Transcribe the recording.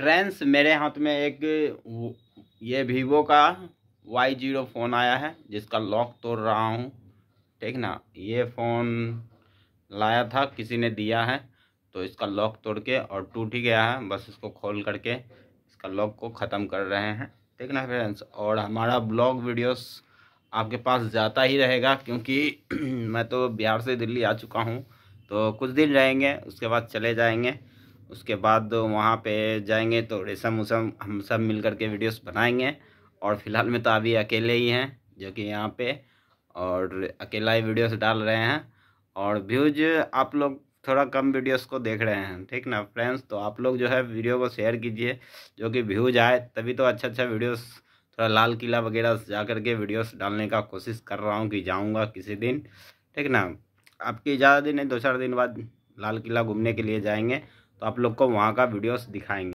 friends मेरे हाथ में एक ये वीवो का वाई जीरो फ़ोन आया है जिसका लॉक तोड़ रहा हूँ ठीक ना ये फ़ोन लाया था किसी ने दिया है तो इसका लॉक तोड़ के और टूट ही गया है बस इसको खोल करके इसका लॉक को ख़त्म कर रहे हैं ठीक ना फ्रेंड्स और हमारा ब्लॉग वीडियोस आपके पास जाता ही रहेगा क्योंकि मैं तो बिहार से दिल्ली आ चुका हूँ तो कुछ दिन रहेंगे उसके बाद चले जाएँगे उसके बाद वहाँ पे जाएंगे तो रेशम उशम हम सब मिल कर के वीडियोस बनाएंगे और फिलहाल में तो अभी अकेले ही हैं जो कि यहाँ पे और अकेला ही वीडियोस डाल रहे हैं और व्यूज आप लोग थोड़ा कम वीडियोस को देख रहे हैं ठीक ना फ्रेंड्स तो आप लोग जो है वीडियो को शेयर कीजिए जो कि व्यूज आए तभी तो अच्छा अच्छा वीडियोस थोड़ा लाल किला वगैरह जा कर के वीडियोस डालने का कोशिश कर रहा हूँ कि जाऊँगा किसी दिन ठीक ना आपकी ज़्यादा दिन है दो चार दिन बाद लाल किला घूमने के लिए जाएंगे तो आप लोग को वहाँ का वीडियोस दिखाएंगे